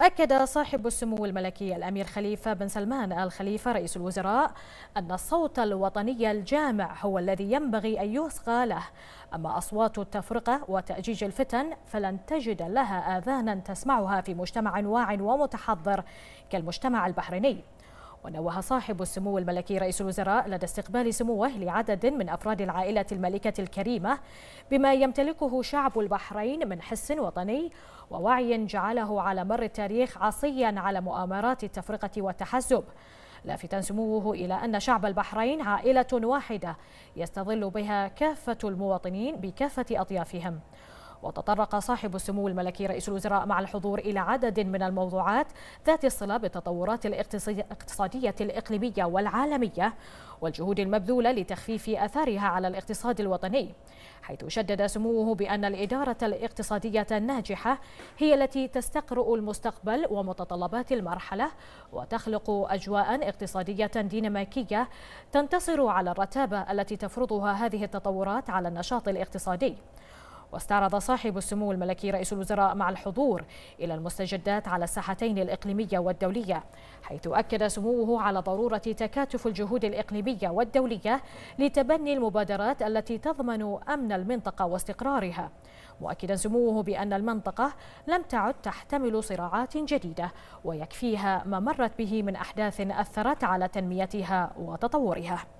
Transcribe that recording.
أكد صاحب السمو الملكي الأمير خليفة بن سلمان آل خليفة رئيس الوزراء أن الصوت الوطني الجامع هو الذي ينبغي أن يصغى له أما أصوات التفرقة وتأجيج الفتن فلن تجد لها آذانا تسمعها في مجتمع واع ومتحضر كالمجتمع البحريني ونوه صاحب السمو الملكي رئيس الوزراء لدى استقبال سموه لعدد من أفراد العائلة الملكة الكريمة بما يمتلكه شعب البحرين من حس وطني ووعي جعله على مر التاريخ عصيا على مؤامرات التفرقة والتحزب لافتا سموه إلى أن شعب البحرين عائلة واحدة يستظل بها كافة المواطنين بكافة أطيافهم وتطرق صاحب السمو الملكي رئيس الوزراء مع الحضور إلى عدد من الموضوعات ذات الصلة بالتطورات الاقتصادية الإقليمية والعالمية والجهود المبذولة لتخفيف أثارها على الاقتصاد الوطني حيث شدد سموه بأن الإدارة الاقتصادية الناجحة هي التي تستقرؤ المستقبل ومتطلبات المرحلة وتخلق أجواء اقتصادية ديناميكية تنتصر على الرتابة التي تفرضها هذه التطورات على النشاط الاقتصادي واستعرض صاحب السمو الملكي رئيس الوزراء مع الحضور إلى المستجدات على الساحتين الإقليمية والدولية حيث أكد سموه على ضرورة تكاتف الجهود الإقليمية والدولية لتبني المبادرات التي تضمن أمن المنطقة واستقرارها مؤكدا سموه بأن المنطقة لم تعد تحتمل صراعات جديدة ويكفيها ما مرت به من أحداث أثرت على تنميتها وتطورها